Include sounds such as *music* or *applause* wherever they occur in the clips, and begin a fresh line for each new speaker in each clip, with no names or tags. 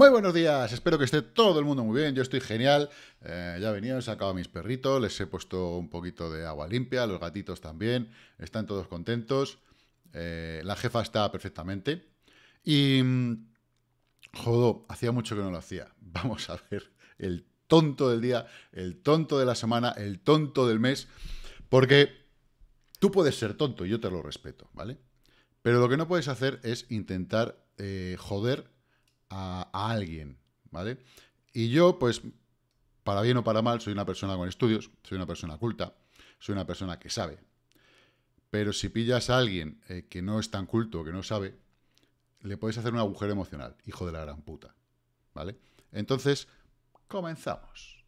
Muy buenos días, espero que esté todo el mundo muy bien, yo estoy genial, eh, Ya ya venido, he sacado a mis perritos, les he puesto un poquito de agua limpia, los gatitos también, están todos contentos, eh, la jefa está perfectamente y... Mm, jodo, hacía mucho que no lo hacía. *laughs* Vamos a ver el tonto del día, el tonto de la semana, el tonto del mes, porque tú puedes ser tonto, y yo te lo respeto, ¿vale? Pero lo que no puedes hacer es intentar eh, joder a, alguien, ¿vale? Y yo, pues, para bien o para mal, soy una persona con estudios, soy una persona culta, soy una persona que sabe. Pero si pillas a alguien eh, que no es tan culto, que no sabe, le puedes hacer un agujero emocional, hijo de la gran puta, ¿vale? Entonces, comenzamos.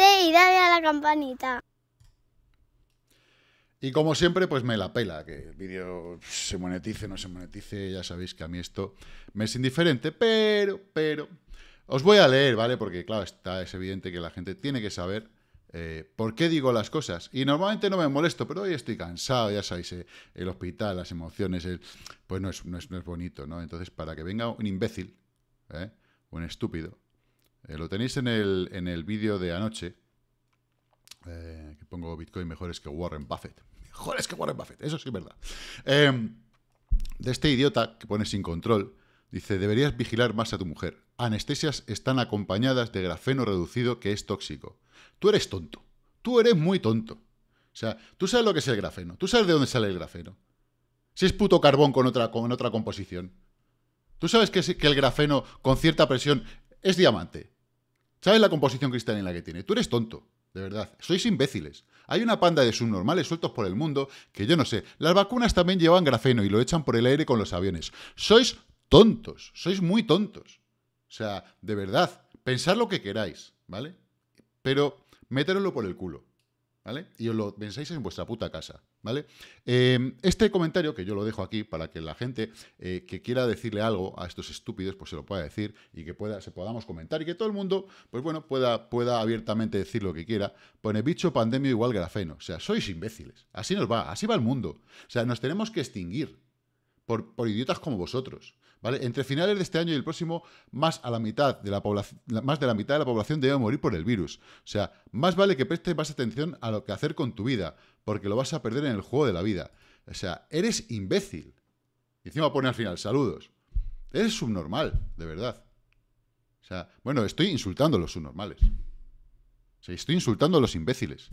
y dale a la campanita. Y como siempre, pues me la pela, que el vídeo se monetice, no se monetice, ya sabéis que a mí esto me es indiferente, pero, pero, os voy a leer, ¿vale? Porque claro, está, es evidente que la gente tiene que saber eh, por qué digo las cosas. Y normalmente no me molesto, pero hoy estoy cansado, ya sabéis, eh, el hospital, las emociones, pues no es, no es bonito, ¿no? Entonces, para que venga un imbécil, ¿eh? un estúpido, eh, lo tenéis en el, vídeo de anoche, eh, que pongo Bitcoin mejores que Warren Buffett. *laughs* Mejores que Warren Buffett, eso sí es verdad. Em, de este idiota que pone sin control, dice, deberías vigilar más a tu mujer. Anestesias están acompañadas de grafeno reducido que es tóxico. Tú eres tonto, tú eres muy tonto. O sea, tú sabes lo que es el grafeno, tú sabes de dónde sale el grafeno. Si es puto carbón con otra, con otra composición. Tú sabes que, que el grafeno con cierta presión es diamante. ¿Sabes la composición cristalina que tiene? Tú eres tonto, de verdad. Sois imbéciles. Hay una panda de subnormales sueltos por el mundo que yo no sé. Las vacunas también llevan grafeno y lo echan por el aire con los aviones. Sois tontos, sois muy tontos. O sea, de verdad, pensad lo que queráis, ¿vale? Pero meteroslo por el culo, ¿vale? Y os lo pensáis en vuestra puta casa. ¿Vale? Em, este comentario, que yo lo dejo aquí para que la gente eh, que quiera decirle algo a estos estúpidos, pues se lo pueda decir y que pueda, se podamos comentar y que todo el mundo, pues bueno, pueda, pueda abiertamente decir lo que quiera. Pone bicho pandemia igual grafeno. O sea, sois imbéciles. Así nos va, así va el mundo. O sea, nos tenemos que extinguir por, por idiotas como vosotros. ¿Vale? Entre finales de este año y el próximo, más, a la mitad de la población, más de la mitad de la población debe morir por el virus. O sea, más vale que prestes más atención a lo que hacer con tu vida, porque lo vas a perder en el juego de la vida. O sea, eres imbécil. Y encima pone al final, saludos. Eres subnormal, de verdad. O sea, bueno, estoy insultando a los subnormales. O sea, estoy insultando a los imbéciles.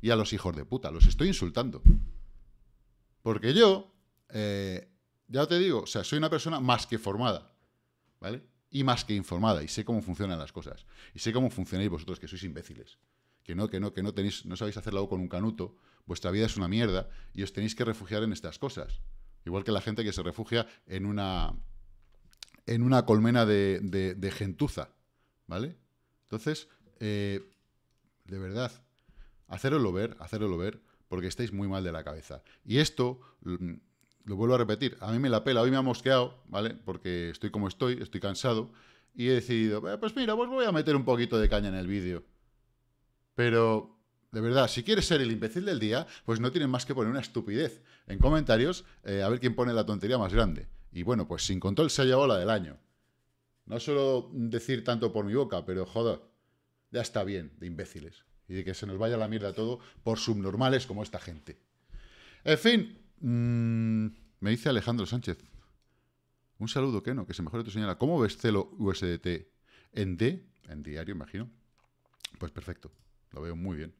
Y a los hijos de puta, los estoy insultando. Porque yo, eh, ya te digo, o sea, soy una persona más que formada, ¿vale? Y más que informada, y sé cómo funcionan las cosas. Y sé cómo funcionáis vosotros, que sois imbéciles. Que no, que no, que no tenéis, no sabéis hacer algo con un canuto, vuestra vida es una mierda y os tenéis que refugiar en estas cosas. Igual que la gente que se refugia en una, en una colmena de, gentuza, ¿vale? Entonces, eh, de verdad, hacéroslo ver, hacéroslo ver, porque estáis muy mal de la cabeza. Y esto, mm, lo vuelvo a repetir, a mí me la pela, hoy me ha mosqueado, ¿vale? Porque estoy como estoy, estoy cansado, y he decidido, eh, pues mira, pues voy a meter un poquito de caña en el vídeo. Pero de verdad, si quieres ser el imbécil del día, pues no tienes más que poner una estupidez en comentarios eh, a ver quién pone la tontería más grande. Y bueno, pues sin control se ha llevado la del año. No suelo decir tanto por mi boca, pero joder, ya está bien de imbéciles. Y de que se nos vaya la mierda todo por subnormales como esta gente. En fin, mm, me dice Alejandro Sánchez. Un saludo, que no, que se mejore tu señora. ¿Cómo ves Celo USDT en D? En diario, imagino. Pues perfecto, lo veo muy bien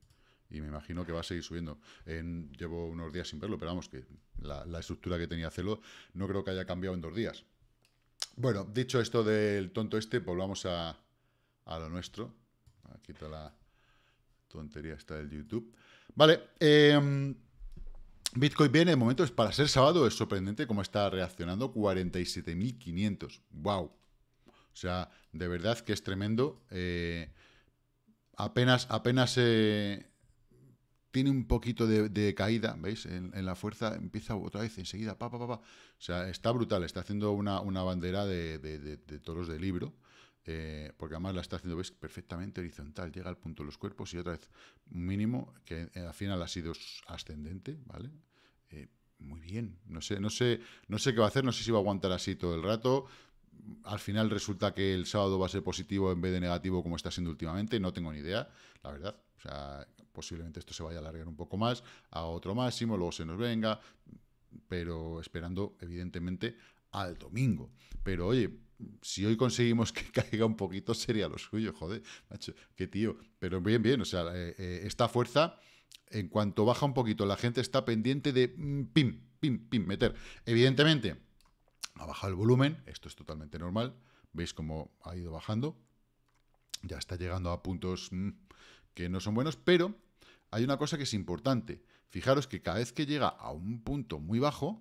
y me imagino que va a seguir subiendo. llevo unos días sin verlo, pero vamos, que la, estructura que tenía Celo no creo que haya cambiado en dos días. Bueno, dicho esto del tonto este, volvamos a, a lo nuestro. Aquí ah, toda la tontería esta del YouTube. Vale, em, Bitcoin viene de momento, para ser sábado es sorprendente cómo está reaccionando, 47.500, wow. O sea, de verdad que es tremendo. Eh, apenas apenas eh, tiene un poquito de, caída, ¿veis? En, la fuerza empieza otra vez enseguida, pa, pa, pa, pa. O sea, está brutal, está haciendo una, bandera de, toros de libro, eh, porque además la está haciendo, ¿veis? Perfectamente horizontal, llega al punto de los cuerpos y otra vez mínimo, que eh, al final ha sido ascendente, ¿vale? Eh, muy bien, no sé, no sé, no sé qué va a hacer, no sé si va a aguantar así todo el rato, al final resulta que el sábado va a ser positivo en vez de negativo como está siendo últimamente, no tengo ni idea, la verdad. O sea, posiblemente esto se vaya a alargar un poco más, a otro máximo, luego se nos venga, pero esperando evidentemente al domingo. Pero oye, si hoy conseguimos que *laughs* caiga un poquito sería lo suyo, joder, qué tío. Pero bien, bien, o sea, eh, eh, esta fuerza, en cuanto baja un poquito, la gente está pendiente de mm, pim, pim, pim, meter. Evidentemente, ha bajado el volumen, esto es totalmente normal, veis cómo ha ido bajando, ya está llegando a puntos mm, que no son buenos, pero hay una cosa que es importante. Fijaros que cada vez que llega a un punto muy bajo,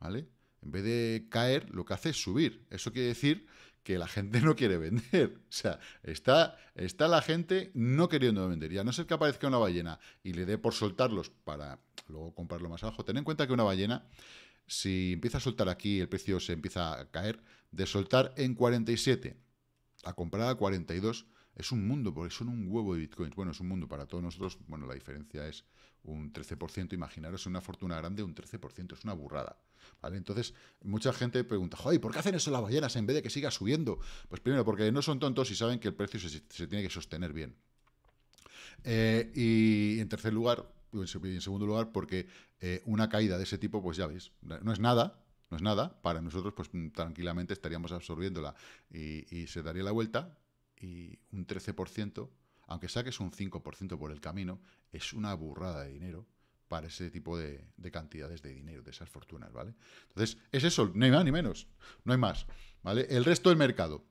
¿vale? En vez de caer, lo que hace es subir. Eso quiere decir que la gente *laughs* no quiere vender. O sea, está, está la gente no queriendo vender. Y a no ser que aparezca una ballena y le dé por soltarlos para luego comprarlo más abajo, ten en cuenta que una ballena, si empieza a soltar aquí, el precio se empieza a caer, de soltar en 47 a comprar a 42, es un mundo, porque son un huevo de bitcoins. Bueno, es un mundo para todos nosotros. Bueno, la diferencia es un 13%. Imaginaros una fortuna grande, un 13%. Es una burrada. ¿vale? Entonces, mucha gente pregunta, ¿por qué hacen eso las ballenas en vez de que siga subiendo? Pues primero, porque no son tontos y saben que el precio se, tiene que sostener bien. Eh, y en tercer lugar, en segundo lugar, porque eh, una caída de ese tipo, pues ya ves, no es nada, no es nada, para nosotros pues tranquilamente estaríamos absorbiéndola y, y, se daría la vuelta, y un 13%, aunque saques un 5% por el camino, es una burrada de dinero para ese tipo de, cantidades de dinero, de esas fortunas, ¿vale? Entonces, es eso, hay más ni menos, no hay más, ¿vale? El resto del mercado.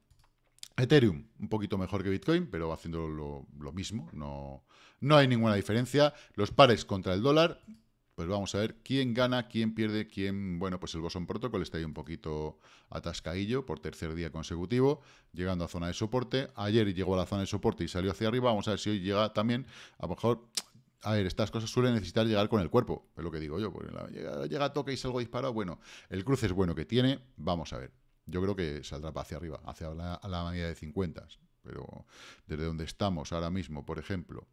Ethereum, un poquito mejor que Bitcoin, pero haciendo lo, mismo, no, no hay ninguna diferencia. Los pares contra el dólar, pues vamos a ver quién gana, quién pierde, quién... Bueno, pues el Boson Protocol está ahí un poquito atascadillo por tercer día consecutivo, llegando a zona de soporte. Ayer llegó a la zona de soporte y salió hacia arriba. Vamos a ver si hoy llega también. A lo mejor a ver, estas cosas suelen necesitar llegar con el cuerpo, es lo que digo yo, llega, llega a y salgo disparado, bueno, el cruce es bueno que tiene, vamos a ver. Yo creo que saldrá hacia arriba, hacia la, a la de 50, pero desde donde estamos ahora mismo, por ejemplo,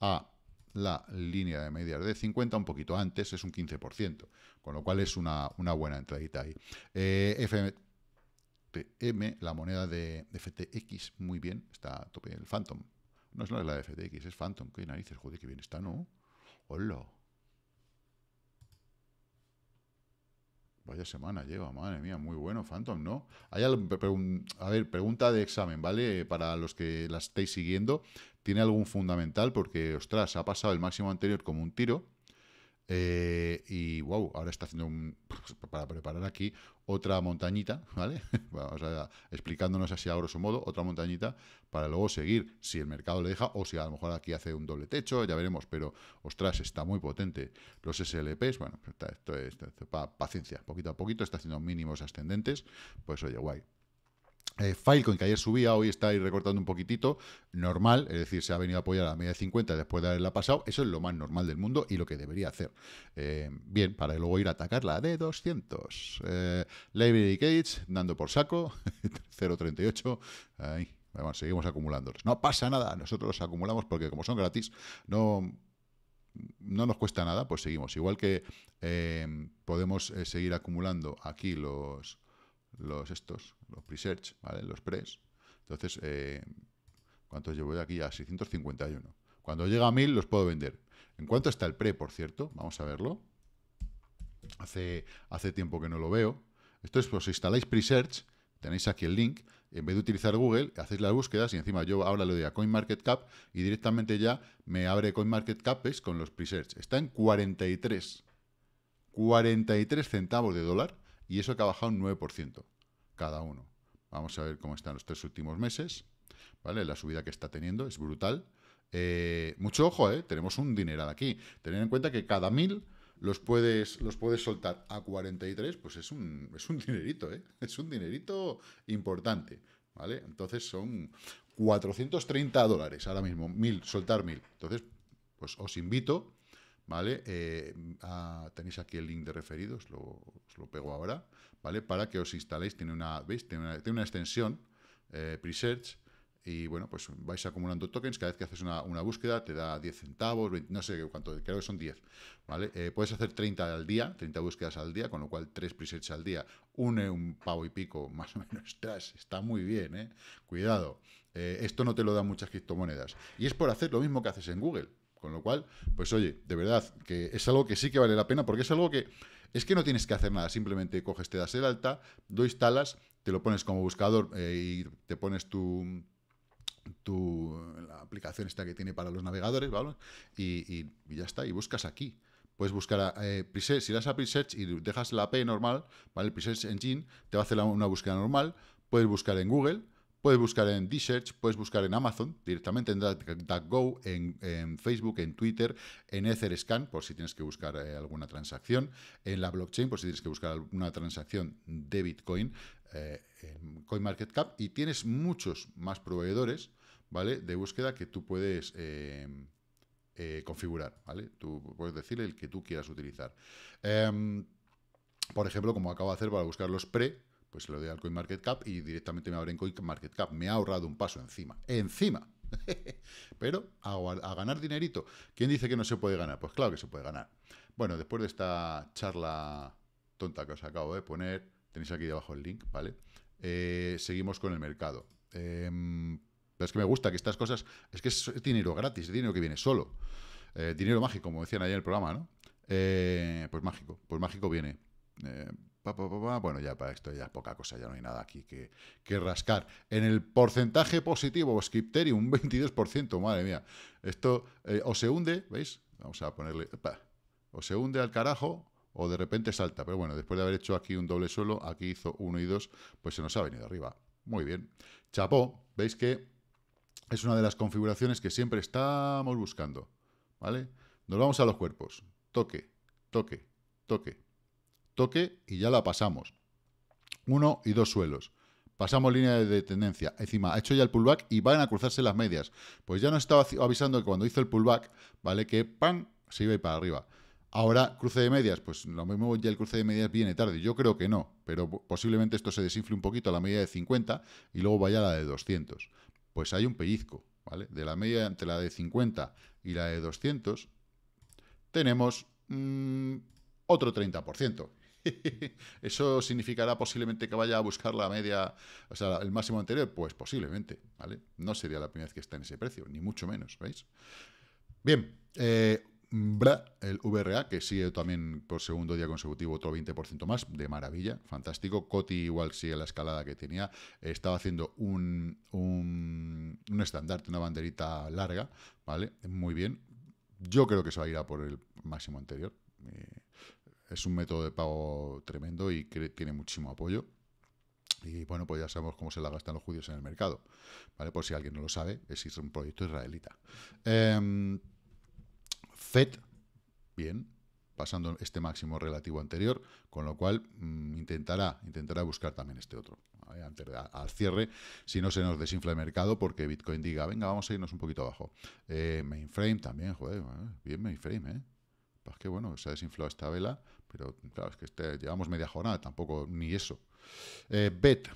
a la línea de media de 50, un poquito antes, es un 15%, con lo cual es una, buena entradita ahí. Eh, FTM, la moneda de, FTX, muy bien, está tope el Phantom. No es la de la de FTX, es Phantom, qué narices, joder, qué bien está, ¿no? Hola. Vaya semana lleva, madre mía, muy bueno. Phantom, ¿no? Hay a ver, pregunta de examen, ¿vale? Para los que la estéis siguiendo, tiene algún fundamental porque, ostras, ha pasado el máximo anterior como un tiro. Eh, y wow, ahora está haciendo un pues, para preparar aquí otra montañita, *laughs* ¿vale? Vamos a, explicándonos así a grosso modo, otra montañita para luego seguir, si el mercado le deja o si a lo mejor aquí hace un doble techo, ya veremos, pero ostras, está muy potente. Los SLPs, bueno, pues, esto es, paciencia, poquito a poquito está haciendo mínimos ascendentes, pues oye, guay. Eh, Filecoin, que ayer subía, hoy está ahí recortando un poquitito, normal, es decir, se ha venido a apoyar a la media de 50 después de haberla pasado, eso es lo más normal del mundo y lo que debería hacer. Eh, bien, para luego ir a atacar la de 200. Eh, Library Cage, dando por saco, 0.38, *laughs* ahí, Vamos, seguimos acumulándolos. No pasa nada, nosotros los acumulamos porque como son gratis, no no nos cuesta nada, pues seguimos. Igual que eh, podemos seguir acumulando aquí los los estos, los pre-search, ¿vale? Los pres. Entonces, eh, ¿cuántos llevo de aquí? A 651. Cuando llega a 1000 los puedo vender. ¿En cuánto está el pre, por cierto? Vamos a verlo. Hace, hace tiempo que no lo veo. Esto es, pues, si instaláis pre-search tenéis aquí el link, en vez de utilizar Google, hacéis las búsquedas y encima yo ahora le doy a CoinMarketCap y directamente ya me abre CoinMarketCap con los pre-search Está en 43, 43 centavos de dólar y eso que ha bajado un 9% cada uno. Vamos a ver cómo están los tres últimos meses. ¿Vale? La subida que está teniendo es brutal. Eh, mucho ojo, ¿eh? tenemos un dineral aquí. Tener en cuenta que cada mil los puedes, los puedes soltar a 43, pues es un, es un dinerito, ¿eh? *laughs* es un dinerito importante. ¿vale? Entonces son 430 dólares ahora mismo, mil, soltar mil. Entonces, pues os invito ¿vale? Eh, ah, tenéis aquí el link de referidos, lo, os lo pego ahora, ¿vale? Para que os instaléis, tiene una, ¿veis? Tiene una, extensión, eh, Presearch, y bueno, pues vais acumulando tokens, cada vez que haces una, búsqueda te da 10 centavos, no sé cuánto, creo que son 10, ¿vale? Eh, puedes hacer 30 al día, 30 búsquedas al día, con lo cual 3 presets al día, une un pavo y pico, *laughs* más o menos, está muy bien, ¿eh? Cuidado, eh, esto no te lo dan muchas criptomonedas. Y es por hacer lo mismo que haces en Google, con lo cual, pues oye, de verdad, que es algo que sí que vale la pena, porque es algo que es que no tienes que hacer nada, simplemente coges, te das el alta, lo instalas, te lo pones como buscador eh, y te pones tu, tu la aplicación esta que tiene para los navegadores, ¿vale? Y, ya está, y buscas aquí. Puedes buscar a eh, si das a presearch y dejas la P normal, ¿vale? El engine te va a hacer una búsqueda normal, puedes buscar en Google, Puedes buscar en Dsearch, puedes buscar en Amazon, directamente en DuckDuckGo, en, Facebook, en Twitter, en EtherScan, por si tienes que buscar eh, alguna transacción, en la blockchain, por si tienes que buscar alguna transacción de Bitcoin, eh, CoinMarketCap, y tienes muchos más proveedores, ¿vale?, de búsqueda que tú puedes... Em, eh, configurar, ¿vale? Tú puedes decirle el que tú quieras utilizar. Em, por ejemplo, como acabo de hacer para buscar los pre, pues lo de al CoinMarketCap y directamente me en CoinMarketCap. Me ha ahorrado un paso encima. ¡Encima! *laughs* Pero a, ganar dinerito. ¿Quién dice que no se puede ganar? Pues claro que se puede ganar. Bueno, después de esta charla tonta que os acabo de poner, tenéis aquí debajo el link, ¿vale? Eh, seguimos con el mercado. Eh, es que me gusta que estas cosas, es que es dinero gratis, es dinero que viene solo. Eh, dinero mágico, como decían ayer en el programa, ¿no? Eh, pues mágico, pues mágico viene bueno, ya para esto ya es poca cosa, ya no hay nada aquí que, rascar. En el porcentaje positivo, Skipterium, un 22%, madre mía. Esto eh, o se hunde, ¿veis? Vamos a ponerle... o se hunde al carajo o de repente salta. Pero bueno, después de haber hecho aquí un doble suelo, aquí hizo uno y 2, pues se nos ha venido arriba. Muy bien. Chapó, veis que es una de las configuraciones que siempre estamos buscando, ¿vale? Nos vamos a los cuerpos. Toque, toque, toque, toque y ya la pasamos. Uno y dos suelos. Pasamos línea de tendencia. Encima, ha hecho ya el pullback y van a cruzarse las medias. Pues ya nos estaba avisando que cuando hizo el pullback, ¿vale? Que ¡pam! se iba a ir para arriba. Ahora, cruce de medias, pues lo mismo ya el cruce de medias viene tarde. Yo creo que no, pero posiblemente esto se desinfle un poquito a la media de 50 y luego vaya a la de 200. Pues hay un pellizco, ¿vale? De la media entre la de 50 y la de 200 tenemos mm, otro 30%. *laughs* ¿Eso significará posiblemente que vaya a buscar la media, o sea, el máximo anterior? Pues posiblemente, ¿vale? No sería la primera vez que está en ese precio, ni mucho menos, ¿veis? Bien, eh, el VRA, que sigue también por segundo día consecutivo otro 20% más, de maravilla, fantástico. Coti igual sigue la escalada que tenía, estaba haciendo un, un, un estandarte, una banderita larga, ¿vale? Muy bien. Yo creo que se va a ir a por el máximo anterior. Eh, es un método de pago tremendo y tiene muchísimo apoyo. Y bueno, pues ya sabemos cómo se la gastan los judíos en el mercado. ¿Vale? Por si alguien no lo sabe, es un proyecto israelita. Em, FED, bien, pasando este máximo relativo anterior, con lo cual mm, intentará, intentará buscar también este otro. Antes de, al cierre, si no se nos desinfla el mercado, porque Bitcoin diga, venga, vamos a irnos un poquito abajo. Eh, mainframe también, joder, eh, bien mainframe, ¿eh? Pues que bueno, se ha desinflado esta vela, pero claro, es que este, llevamos media jornada, tampoco ni eso. Eh, bet.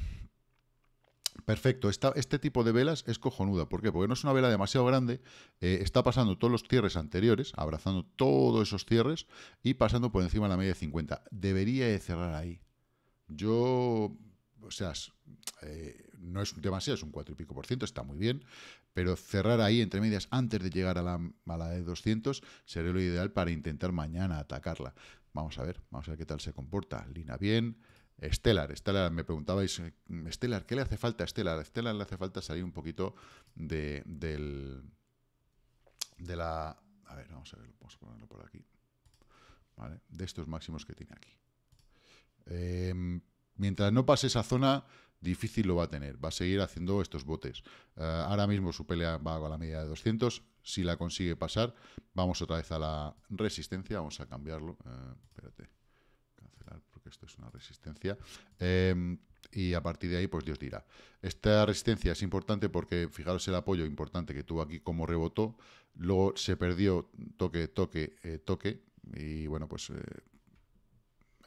Perfecto, este tipo de velas es cojonuda. ¿Por qué? Porque no es una vela demasiado grande, eh, está pasando todos los cierres anteriores, abrazando todos esos cierres y pasando por encima de la media de 50. Debería cerrar ahí. Yo, o sea, eh, no es demasiado, es un 4 y pico por ciento, está muy bien, pero cerrar ahí entre medias antes de llegar a la, a de 200 sería lo ideal para intentar mañana atacarla. Vamos a ver, vamos a ver qué tal se comporta. Lina bien. Stellar, Stellar, me preguntabais, Stellar, ¿qué le hace falta a Stellar? Stellar le hace falta salir un poquito de, del, de la... A ver, vamos a ver, vamos a ponerlo por aquí. ¿Vale? De estos máximos que tiene aquí. Em, mientras no pase esa zona, difícil lo va a tener. Va a seguir haciendo estos botes. Eh, ahora mismo su pelea va a la media de 200. Si la consigue pasar, vamos otra vez a la resistencia. Vamos a cambiarlo. Eh, espérate. Cancelar porque esto es una resistencia. Em, y a partir de ahí, pues Dios dirá. Esta resistencia es importante porque fijaros el apoyo importante que tuvo aquí como rebotó. Luego se perdió toque, toque, eh, toque. Y bueno, pues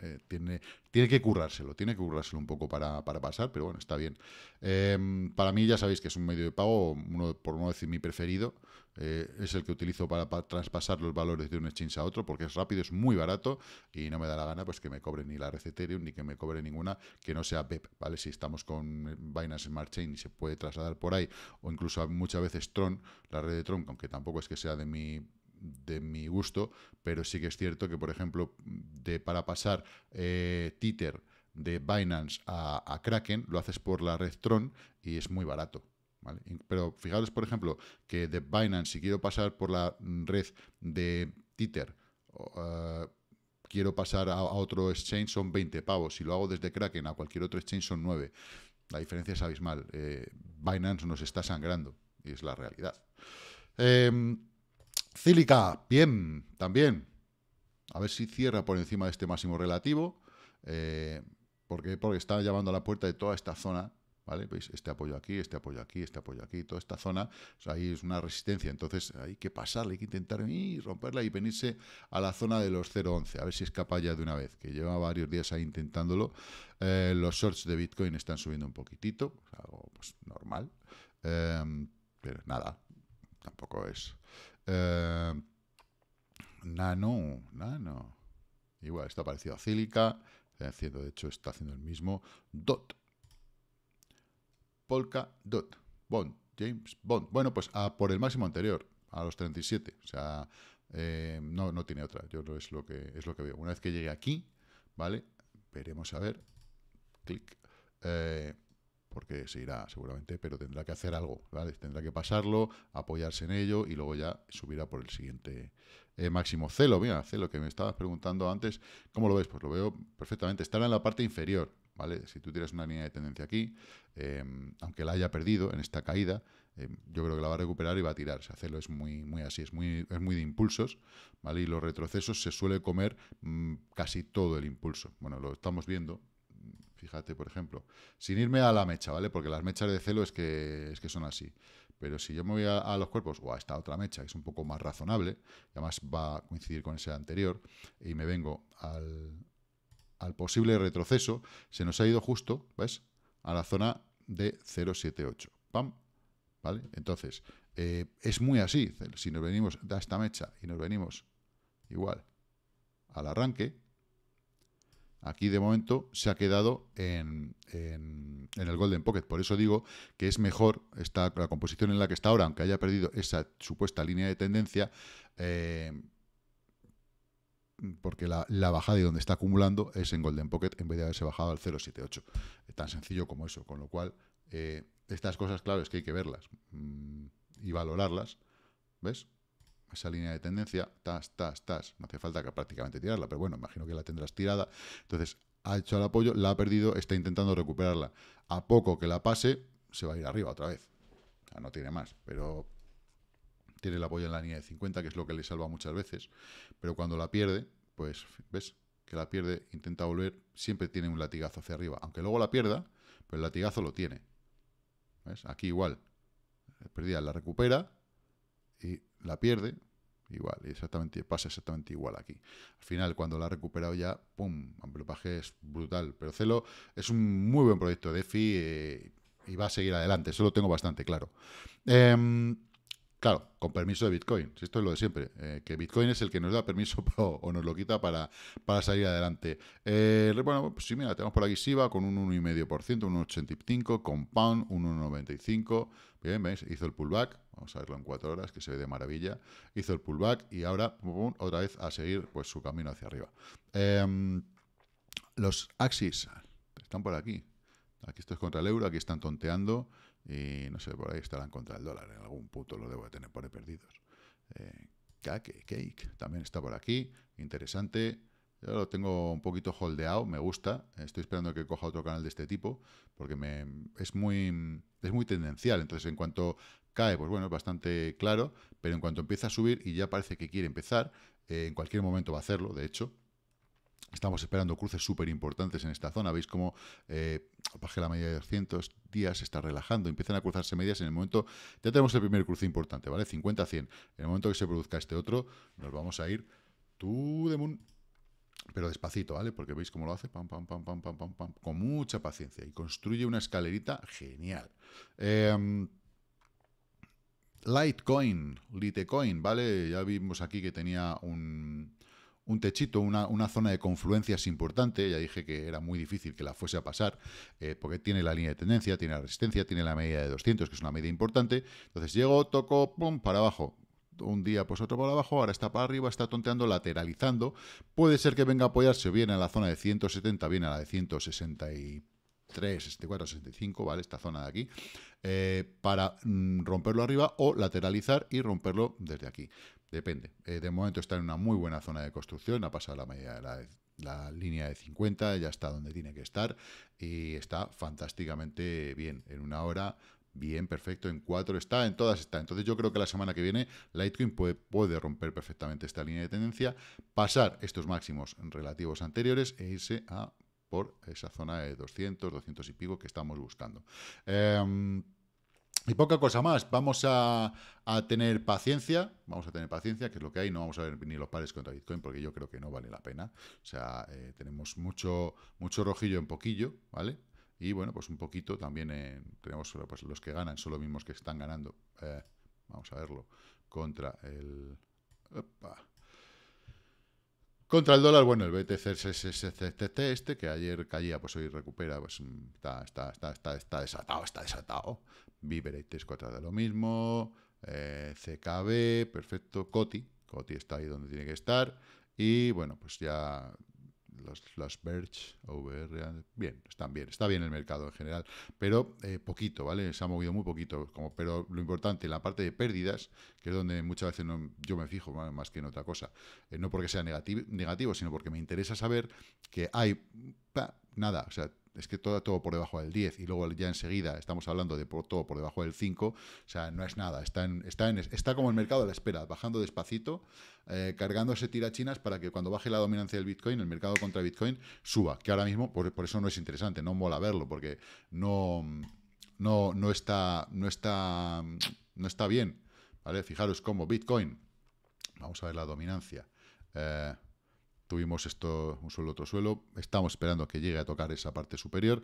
eh, tiene, tiene que currárselo, tiene que currárselo un poco para, pasar, pero bueno, está bien. Em, para mí ya sabéis que es un medio de pago, uno, por no decir mi preferido, eh, es el que utilizo para, traspasar los valores de un exchange a otro, porque es rápido, es muy barato y no me da la gana pues que me cobre ni la red Ethereum ni que me cobre ninguna que no sea BEP, ¿vale? Si estamos con Binance eh, Smart Chain y se puede trasladar por ahí, o incluso muchas veces Tron, la red de Tron, aunque tampoco es que sea de mi de mi gusto, pero sí que es cierto que, por ejemplo, de, para pasar eh, Tether de Binance a, Kraken, lo haces por la red Tron y es muy barato. Pero fijaros, por ejemplo, que de Binance, si quiero pasar por la mm, red de Tether, eh, quiero pasar a, otro exchange, son 20 pavos. Si lo hago desde Kraken a cualquier otro exchange, son 9. La diferencia es abismal. Eh, Binance nos está sangrando y es la realidad. Em, Cílica, bien, también. A ver si cierra por encima de este máximo relativo. Eh, porque, porque está llamando a la puerta de toda esta zona. ¿Vale? este apoyo aquí, este apoyo aquí, este apoyo aquí, toda esta zona, ahí es una resistencia, entonces hay que pasarla, hay que intentar romperla y venirse a la zona de los 0.11, a ver si escapa ya de una vez, que lleva varios días ahí intentándolo, eh, los shorts de Bitcoin están subiendo un poquitito, algo pues, normal, eh, pero nada, tampoco es eh, nano, Nano. Igual, está parecido a Cílica. de hecho, está haciendo el mismo. Dot. Polka Dot. Bond. James Bond. Bueno, pues por el máximo anterior, a los 37. O sea, eh, no, no tiene otra. Yo es lo que es lo que veo. Una vez que llegue aquí, ¿vale? Veremos a ver. Clic. Eh, porque se irá seguramente, pero tendrá que hacer algo, ¿vale? Tendrá que pasarlo, apoyarse en ello y luego ya subirá por el siguiente eh, máximo. Celo, mira, Celo, que me estabas preguntando antes, ¿cómo lo ves? Pues lo veo perfectamente. Estará en la parte inferior, ¿vale? Si tú tienes una línea de tendencia aquí, em, aunque la haya perdido en esta caída, em, yo creo que la va a recuperar y va a tirarse Celo es muy, muy así, es muy, muy de impulsos, ¿vale? Y los retrocesos se suele comer mm, casi todo el impulso. Bueno, lo estamos viendo, Fíjate, por ejemplo, sin irme a la mecha, ¿vale? Porque las mechas de celo es que, es que son así. Pero si yo me voy a, los cuerpos o a esta otra mecha, que es un poco más razonable, además va a coincidir con ese anterior, y me vengo al, posible retroceso, se nos ha ido justo, ¿ves? A la zona de 078. ¡Pam! ¿Vale? Entonces, eh, es muy así. Si nos venimos a esta mecha y nos venimos igual al arranque, Aquí de momento se ha quedado en, el Golden Pocket. Por eso digo que es mejor esta, la composición en la que está ahora, aunque haya perdido esa supuesta línea de tendencia, eh, porque la, bajada de donde está acumulando es en Golden Pocket en vez de haberse bajado al 0,78. Eh, tan sencillo como eso. Con lo cual, eh, estas cosas, claro, es que hay que verlas mm, y valorarlas. ¿Ves? esa línea de tendencia, tas, tas, tas, no hace falta que prácticamente tirarla, pero bueno, imagino que la tendrás tirada, entonces ha hecho el apoyo, la ha perdido, está intentando recuperarla, a poco que la pase, se va a ir arriba otra vez, no tiene más, pero tiene el apoyo en la línea de 50, que es lo que le salva muchas veces, pero cuando la pierde, pues, ¿ves? Que la pierde, intenta volver, siempre tiene un latigazo hacia arriba, aunque luego la pierda, pero pues el latigazo lo tiene, ¿ves? Aquí igual, perdida, la recupera, y la pierde, igual, exactamente, pasa exactamente igual aquí. Al final, cuando la ha recuperado ya, ¡pum! Amplopaje es brutal. Pero Celo es un muy buen proyecto de EFI eh, y va a seguir adelante, eso lo tengo bastante claro. Em, Claro, con permiso de Bitcoin. Esto es lo de siempre. Eh, que Bitcoin es el que nos da permiso *laughs* o nos lo quita para, para salir adelante. Eh, bueno, pues sí, mira, tenemos por aquí SIBA con un 1,5%, un 1,85%, Compound un 1,95%. Bien, ¿veis? Hizo el pullback. Vamos a verlo en cuatro horas, que se ve de maravilla. Hizo el pullback y ahora pum, otra vez a seguir pues, su camino hacia arriba. Em, los Axis están por aquí. Aquí esto es contra el euro, aquí están tonteando y no sé, por ahí estarán contra el dólar. En algún punto lo debo de tener por perdidos. cake, eh, cake, también está por aquí. Interesante. Yo lo tengo un poquito holdeado, me gusta. Estoy esperando que coja otro canal de este tipo, porque es, muy, es muy tendencial. Entonces, en cuanto cae, pues bueno, es bastante claro, pero en cuanto empieza a subir y ya parece que quiere empezar, eh, en cualquier momento va a hacerlo, de hecho, Estamos esperando cruces súper importantes en esta zona. Veis cómo eh, bajé la media de 200 días, está relajando. Empiezan a cruzarse medias en el momento... Ya tenemos el primer cruce importante, ¿vale? 50-100. En el momento que se produzca este otro, nos vamos a ir... Tú, pero despacito, ¿vale? Porque veis cómo lo hace, pam, pam, pam, pam, pam, pam, pam, con mucha paciencia y construye una escalerita genial. Em, Litecoin, Litecoin, ¿vale? Ya vimos aquí que tenía un, un techito, una, una zona de confluencias importante. Ya dije que era muy difícil que la fuese a pasar, eh, porque tiene la línea de tendencia, tiene la resistencia, tiene la media de 200, que es una medida importante. Entonces llego, toco, pum, para abajo un día pues otro para abajo, ahora está para arriba, está tonteando, lateralizando. Puede ser que venga a apoyarse bien a la zona de 170, viene a la de 163, 64, 65, ¿vale? Esta zona de aquí, eh, para mm, romperlo arriba o lateralizar y romperlo desde aquí. Depende. Eh, de momento está en una muy buena zona de construcción, ha pasado la media la, línea de 50, ya está donde tiene que estar y está fantásticamente bien. En una hora, bien, perfecto, en cuatro está, en todas está. Entonces yo creo que la semana que viene Litecoin puede, puede romper perfectamente esta línea de tendencia, pasar estos máximos relativos anteriores e irse a por esa zona de 200, 200 y pico que estamos buscando. Em, y poca cosa más, vamos a, tener paciencia, vamos a tener paciencia, que es lo que hay, no vamos a ver ni los pares contra Bitcoin, porque yo creo que no vale la pena. O sea, eh, tenemos mucho, mucho rojillo en poquillo, ¿vale? Y bueno, pues un poquito también tenemos pues, los que ganan, son los mismos que están ganando. Eh, vamos a verlo. Contra el. Contra el dólar, bueno, el BTC este, este, este, que ayer caía, pues hoy recupera, pues mm, está, está, está, está desatado, está desatado. Viverate de lo mismo, eh, CKB, perfecto, Coti, Coti está ahí donde tiene que estar, y bueno, pues ya los, los Verge, OVR, bien, están bien, está bien el mercado en general, pero eh, poquito, ¿vale? Se ha movido muy poquito, como, pero lo importante, en la parte de pérdidas, que es donde muchas veces yo me fijo más, que en otra cosa, eh, no porque sea negativo, negativo, sino porque me interesa saber que hay nada, o sea, es que todo, todo por debajo del 10 y luego ya enseguida estamos hablando de por, todo por debajo del 5, o sea, no es nada, está, en, está, en, está como el mercado a la espera, bajando despacito, eh, cargándose tirachinas para que cuando baje la dominancia del Bitcoin, el mercado contra Bitcoin suba, que ahora mismo, por, por eso no es interesante, no mola verlo, porque no, no, no, está, no, está, no está bien, ¿vale? Fijaros cómo Bitcoin, vamos a ver la dominancia, eh, vimos esto, un suelo, otro suelo, estamos esperando que llegue a tocar esa parte superior,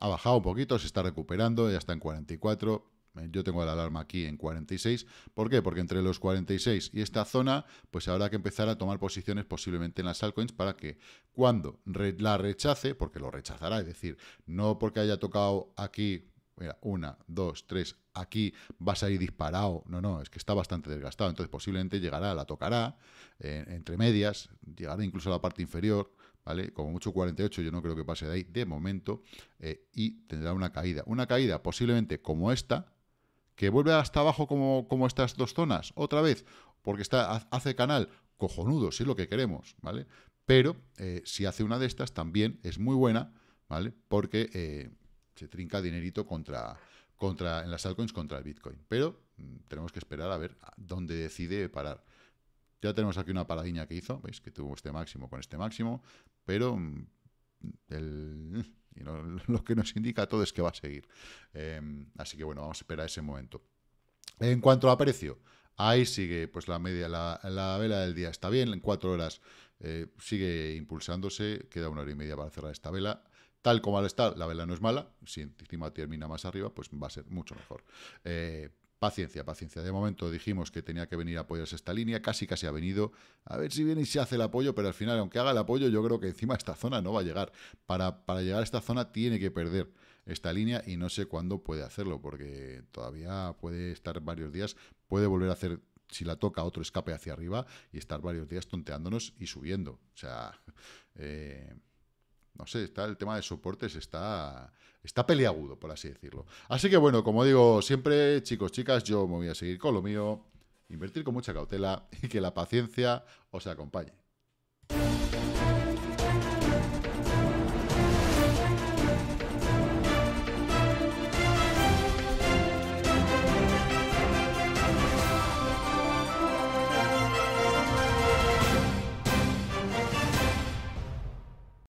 ha bajado un poquito, se está recuperando, ya está en 44, eh, yo tengo la alarma aquí en 46. ¿Por qué? Porque entre los 46 y esta zona, pues habrá que empezar a tomar posiciones posiblemente en las altcoins para que cuando la rechace, porque lo rechazará, es decir, no porque haya tocado aquí mira, una, dos, tres, aquí vas a ir disparado. No, no, es que está bastante desgastado. Entonces posiblemente llegará, la tocará, eh, entre medias, llegará incluso a la parte inferior, ¿vale? Como mucho 48, yo no creo que pase de ahí de momento, eh, y tendrá una caída. Una caída posiblemente como esta, que vuelve hasta abajo como, como estas dos zonas, otra vez, porque está, hace canal cojonudo, si es lo que queremos, ¿vale? Pero eh, si hace una de estas también es muy buena, ¿vale? Porque se trinca dinerito contra, contra, en las altcoins contra el Bitcoin. Pero mm, tenemos que esperar a ver dónde decide parar. Ya tenemos aquí una paradiña que hizo, veis que tuvo este máximo con este máximo, pero mm, *laughs* *laughs* lo que nos indica todo es que va a seguir. Em, así que bueno, vamos a esperar ese momento. En cuanto a precio, ahí sigue pues la media, la, vela del día está bien, en cuatro horas eh, sigue impulsándose, queda una hora y media para cerrar esta vela tal como está, la vela no es mala. Si encima termina más arriba, pues va a ser mucho mejor. Eh, paciencia, paciencia. De momento dijimos que tenía que venir a apoyarse esta línea, casi casi ha venido. A ver si viene y se hace el apoyo, pero al final, aunque haga el apoyo, yo creo que encima esta zona no va a llegar. Para, para llegar a esta zona tiene que perder esta línea y no sé cuándo puede hacerlo, porque todavía puede estar varios días, puede volver a hacer si la toca otro escape hacia arriba y estar varios días tonteándonos y subiendo. O sea, *laughs* eh, no sé, está el tema de soportes está, está peliagudo, por así decirlo. Así que bueno, como digo siempre, chicos, chicas, yo me voy a seguir con lo mío, invertir con mucha cautela y que la paciencia os acompañe.